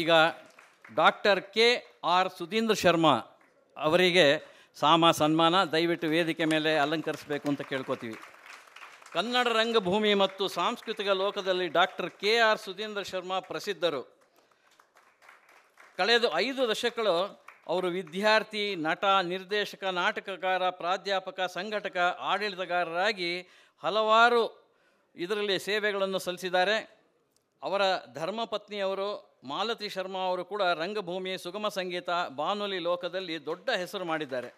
ಈಗ doctor K R Sudheendra Sharma ಅವರಿಗೆ ಸಾಮ ಸನ್ಮಾನ ದಯವಿಟ್ಟು ವೇದಿಕೆ ಮೇಲೆ ಅಲಂಕರಿಸಬೇಕು ಅಂತ ಕೇಳ್ಕೊತೀವಿ ಕನ್ನಡ ರಂಗಭೂಮಿ ಮತ್ತು ಸಾಂಸ್ಕೃತಿಕ ಲೋಕದಲ್ಲಿ doctor K R Sudheendra Sharma ಪ್ರಸಿದ್ಧರು ಕಳೆದ ಐದು ದಶಕಗಳು ಅವರು ವಿದ್ಯಾರ್ಥಿ ನಟ ನಿರ್ದೇಶಕ ನಾಟಕಕಾರ ಪ್ರಾಧ್ಯಾಪಕ ಸಂಘಟಕ ಆಡಳಿತಗಾರರಾಗಿ ಹಲವಾರು ಇದರಲ್ಲಿ ಸೇವೆಗಳನ್ನು ಸಲ್ಲಿಸಿದ್ದಾರೆ ಅವರ ಧರ್ಮಪತ್ನಿಯವರು ಮಾಲತಿ ಶರ್ಮಾ ಅವರು ಕೂಡ ರಂಗಭೂಮಿ ಸುಗಮ ಸಂಗೀತ ಬಾನುಲಿ ಲೋಕದಲ್ಲಿ ದೊಡ್ಡ ಹೆಸರು ಮಾಡಿದ್ದಾರೆ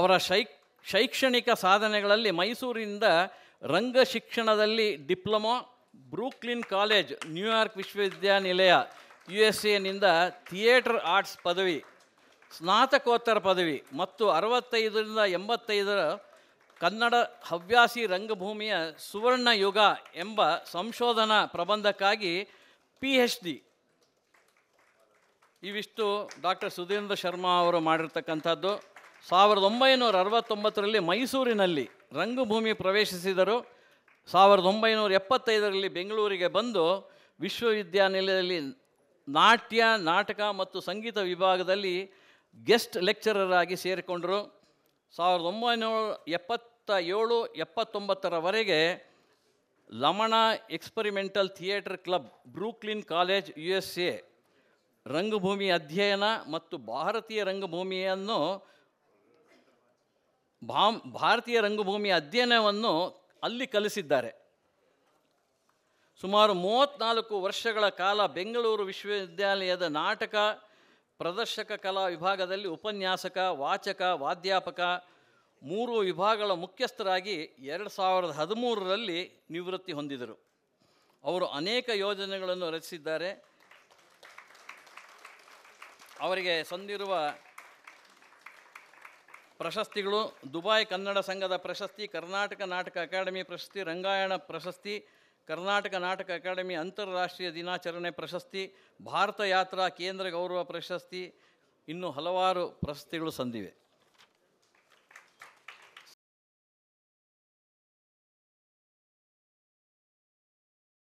ಅವರ ಶೈಕ್ ಶೈಕ್ಷಣಿಕ ಸಾಧನೆಗಳಲ್ಲಿ ಮೈಸೂರಿನಿಂದ ರಂಗ ಶಿಕ್ಷಣದಲ್ಲಿ ಡಿಪ್ಲೊಮೊ ಬ್ರೂಕ್ಲಿನ್ ಕಾಲೇಜ್ ನ್ಯೂಯಾರ್ಕ್ ವಿಶ್ವವಿದ್ಯಾನಿಲಯ ಯು ಎಸ್ ಎನಿಂದ ಥಿಯೇಟರ್ ಆರ್ಟ್ಸ್ ಪದವಿ ಸ್ನಾತಕೋತ್ತರ ಪದವಿ ಮತ್ತು ಅರವತ್ತೈದರಿಂದ ಎಂಬತ್ತೈದರ ಕನ್ನಡ ಹವ್ಯಾಸಿ ರಂಗಭೂಮಿಯ ಸುವರ್ಣ ಯುಗ ಎಂಬ ಸಂಶೋಧನಾ ಪ್ರಬಂಧಕ್ಕಾಗಿ ಪಿ ಎಚ್ ಡಿ ಇವಿಷ್ಟು ಡಾಕ್ಟರ್ ಸುಧೀಂದ್ರ ಶರ್ಮಾ ಅವರು ಮಾಡಿರ್ತಕ್ಕಂಥದ್ದು ಸಾವಿರದ ಒಂಬೈನೂರ ಅರವತ್ತೊಂಬತ್ತರಲ್ಲಿ ಮೈಸೂರಿನಲ್ಲಿ ರಂಗಭೂಮಿ ಪ್ರವೇಶಿಸಿದರು ಸಾವಿರದ ಒಂಬೈನೂರ ಎಪ್ಪತ್ತೈದರಲ್ಲಿ ಬೆಂಗಳೂರಿಗೆ ಬಂದು ವಿಶ್ವವಿದ್ಯಾನಿಲಯದಲ್ಲಿ ನಾಟ್ಯ ನಾಟಕ ಮತ್ತು ಸಂಗೀತ ವಿಭಾಗದಲ್ಲಿ ಗೆಸ್ಟ್ ಲೆಕ್ಚರರ್ ಆಗಿ ಸೇರಿಕೊಂಡರು ಸಾವಿರದ ಒಂಬೈನೂರ ಎಪ್ಪತ್ತ ಏಳು ಎಪ್ಪತ್ತೊಂಬತ್ತರವರೆಗೆ La MaMa experimental theatre club Brooklyn college U S A ರಂಗಭೂಮಿ ಅಧ್ಯಯನ ಮತ್ತು ಭಾರತೀಯ ರಂಗಭೂಮಿಯನ್ನು ಭಾಮ್ ಭಾರತೀಯ ರಂಗಭೂಮಿ ಅಧ್ಯಯನವನ್ನು ಅಲ್ಲಿ ಕಲಿಸಿದ್ದಾರೆ ಸುಮಾರು ಮೂವತ್ತ್ನಾಲ್ಕು ವರ್ಷಗಳ ಕಾಲ ಬೆಂಗಳೂರು ವಿಶ್ವವಿದ್ಯಾಲಯದ ನಾಟಕ ಪ್ರದರ್ಶಕ ಕಲಾ ವಿಭಾಗದಲ್ಲಿ ಉಪನ್ಯಾಸಕ ವಾಚಕ ವಾದ್ಯಾಪಕ ಮೂರು ವಿಭಾಗಗಳ ಮುಖ್ಯಸ್ಥರಾಗಿ ಎರಡು ಸಾವಿರದ ಹದಿಮೂರರಲ್ಲಿ ನಿವೃತ್ತಿ ಹೊಂದಿದರು ಅವರು ಅನೇಕ ಯೋಜನೆಗಳನ್ನು ರಚಿಸಿದ್ದಾರೆ ಅವರಿಗೆ ಸಂದಿರುವ ಪ್ರಶಸ್ತಿಗಳು ದುಬಾಯ್ ಕನ್ನಡ ಸಂಘದ ಪ್ರಶಸ್ತಿ ಕರ್ನಾಟಕ ನಾಟಕ ಅಕಾಡೆಮಿ ಪ್ರಶಸ್ತಿ ರಂಗಾಯಣ ಪ್ರಶಸ್ತಿ ಕರ್ನಾಟಕ ನಾಟಕ ಅಕಾಡೆಮಿ ಅಂತಾರಾಷ್ಟ್ರೀಯ ದಿನಾಚರಣೆ ಪ್ರಶಸ್ತಿ ಭಾರತ ಯಾತ್ರಾ ಕೇಂದ್ರ ಗೌರವ ಪ್ರಶಸ್ತಿ ಇನ್ನೂ ಹಲವಾರು ಪ್ರಶಸ್ತಿಗಳು ಸಂದಿವೆ